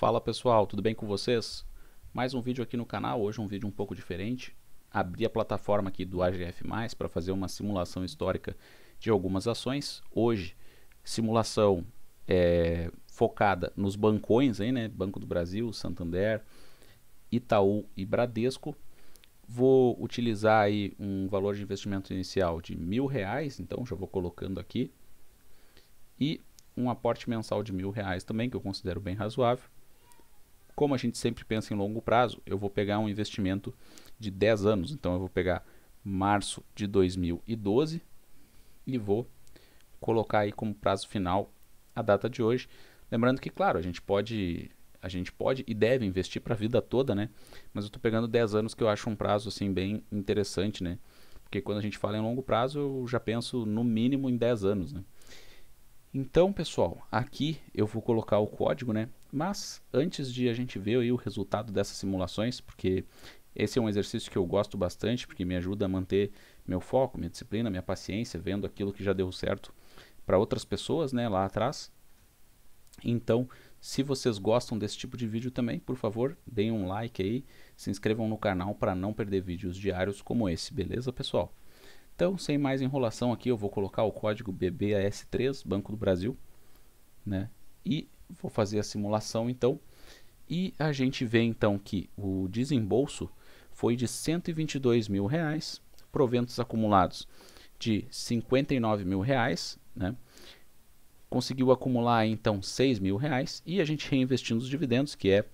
Fala pessoal, tudo bem com vocês? Mais um vídeo aqui no canal, hoje um vídeo um pouco diferente. Abri a plataforma aqui do AGF+, para fazer uma simulação histórica de algumas ações. Hoje, simulação é, focada nos bancões, hein? né? Banco do Brasil, Santander, Itaú e Bradesco. Vou utilizar aí um valor de investimento inicial de mil reais, então já vou colocando aqui. E um aporte mensal de mil reais também, que eu considero bem razoável como a gente sempre pensa em longo prazo, eu vou pegar um investimento de 10 anos. Então eu vou pegar março de 2012 e vou colocar aí como prazo final a data de hoje. Lembrando que, claro, a gente pode a gente pode e deve investir para a vida toda, né? Mas eu estou pegando 10 anos que eu acho um prazo assim bem interessante, né? Porque quando a gente fala em longo prazo, eu já penso no mínimo em 10 anos, né? Então, pessoal, aqui eu vou colocar o código, né? Mas antes de a gente ver o resultado dessas simulações, porque esse é um exercício que eu gosto bastante, porque me ajuda a manter meu foco, minha disciplina, minha paciência, vendo aquilo que já deu certo para outras pessoas né, lá atrás. Então, se vocês gostam desse tipo de vídeo também, por favor, deem um like aí, se inscrevam no canal para não perder vídeos diários como esse, beleza, pessoal? Então, sem mais enrolação aqui, eu vou colocar o código BBAS3, Banco do Brasil, né? E Vou fazer a simulação então. E a gente vê então que o desembolso foi de 122 mil reais, proventos acumulados de 59 mil reais, né? conseguiu acumular então 6 mil reais e a gente reinvestindo os dividendos, que é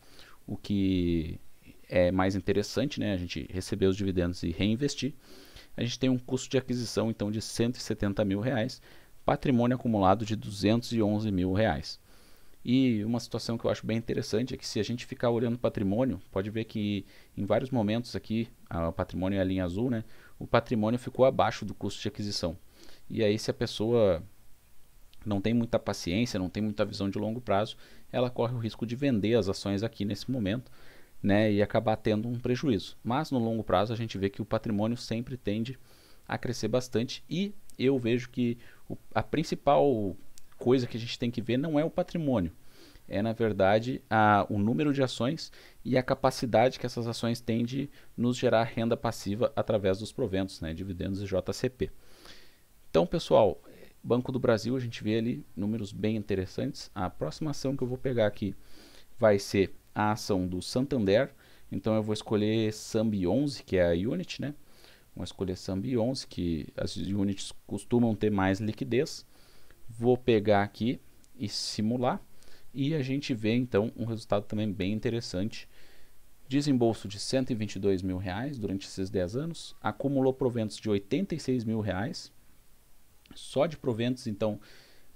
o que é mais interessante, né? a gente receber os dividendos e reinvestir. A gente tem um custo de aquisição então de 170 mil reais, patrimônio acumulado de 211 mil reais. E uma situação que eu acho bem interessante é que se a gente ficar olhando o patrimônio, pode ver que em vários momentos aqui, o patrimônio é a linha azul, né? O patrimônio ficou abaixo do custo de aquisição. E aí se a pessoa não tem muita paciência, não tem muita visão de longo prazo, ela corre o risco de vender as ações aqui nesse momento, né, e acabar tendo um prejuízo. Mas no longo prazo a gente vê que o patrimônio sempre tende a crescer bastante e eu vejo que a principal coisa que a gente tem que ver não é o patrimônio, é, na verdade, a, o número de ações e a capacidade que essas ações têm de nos gerar renda passiva através dos proventos, né, dividendos e JCP. Então, pessoal, Banco do Brasil, a gente vê ali números bem interessantes. A próxima ação que eu vou pegar aqui vai ser a ação do Santander. Então, eu vou escolher SAMB 11, que é a unit, né? Vou escolher SAMB 11, que as units costumam ter mais liquidez. Vou pegar aqui e simular. E a gente vê então um resultado também bem interessante. Desembolso de 122 mil reais durante esses 10 anos, acumulou proventos de 86 mil reais, só de proventos então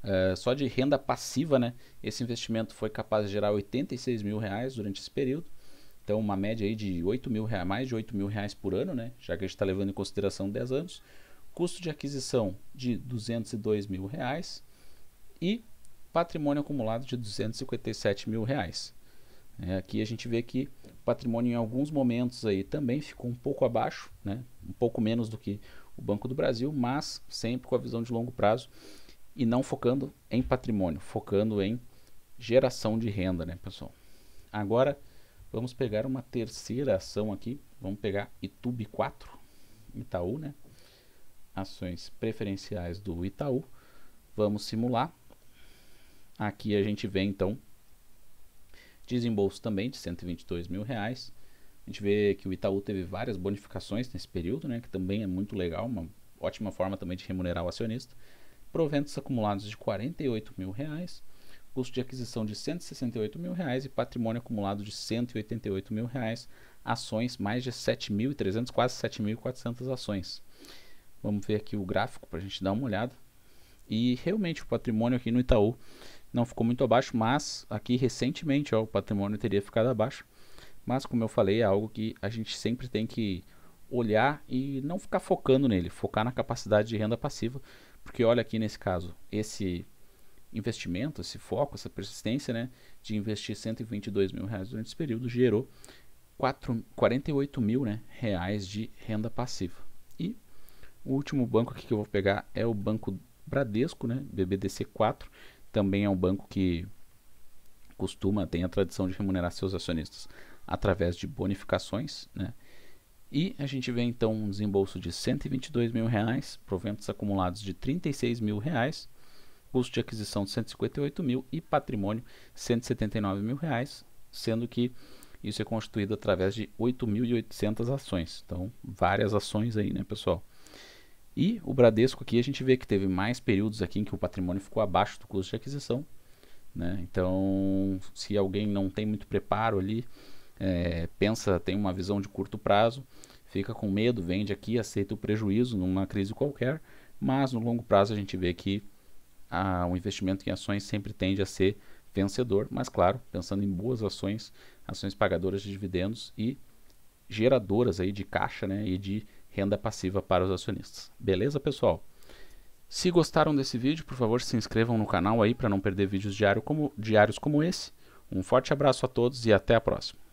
Uh, só de renda passiva, né? Esse investimento foi capaz de gerar 86 mil reais durante esse período. Então, uma média aí de 8 mil reais, mais de 8 mil reais por ano, né? Já que a gente está levando em consideração 10 anos. Custo de aquisição de 202 mil reais. E patrimônio acumulado de 257 mil reais. É, aqui a gente vê que o patrimônio em alguns momentos aí também ficou um pouco abaixo, né? um pouco menos do que o Banco do Brasil, mas sempre com a visão de longo prazo e não focando em patrimônio, focando em geração de renda, né, pessoal? Agora vamos pegar uma terceira ação aqui, vamos pegar Itube 4, Itaú, né? Ações preferenciais do Itaú. Vamos simular Aqui a gente vê então desembolso também de 122 mil reais. A gente vê que o Itaú teve várias bonificações nesse período, né, que também é muito legal, uma ótima forma também de remunerar o acionista. Proventos acumulados de 48 mil reais, custo de aquisição de 168 mil reais e patrimônio acumulado de 188 mil reais. Ações mais de 7.300, quase 7.400 ações. Vamos ver aqui o gráfico para a gente dar uma olhada. E realmente o patrimônio aqui no Itaú não ficou muito abaixo, mas aqui recentemente ó, o patrimônio teria ficado abaixo. Mas como eu falei, é algo que a gente sempre tem que olhar e não ficar focando nele, focar na capacidade de renda passiva, porque olha aqui nesse caso, esse investimento, esse foco, essa persistência né, de investir 122 mil reais durante esse período gerou 4, 48 mil né, reais de renda passiva. E o último banco aqui que eu vou pegar é o Banco Bradesco, né, BBDC 4, também é um banco que costuma, tem a tradição de remunerar seus acionistas através de bonificações, né? E a gente vê então um desembolso de 122 mil reais, proventos acumulados de 36 mil reais, custo de aquisição de 158 mil e patrimônio 179 mil reais, sendo que isso é constituído através de 8.800 ações. Então, várias ações aí, né, pessoal? E o Bradesco aqui a gente vê que teve mais períodos aqui em que o patrimônio ficou abaixo do custo de aquisição. Né? Então, se alguém não tem muito preparo ali, é, pensa, tem uma visão de curto prazo, fica com medo, vende aqui, aceita o prejuízo numa crise qualquer, mas no longo prazo a gente vê que o investimento em ações sempre tende a ser vencedor, mas claro, pensando em boas ações, ações pagadoras de dividendos e geradoras aí de caixa né, e de renda passiva para os acionistas. Beleza, pessoal? Se gostaram desse vídeo, por favor, se inscrevam no canal aí para não perder vídeos diário como, diários como esse. Um forte abraço a todos e até a próxima.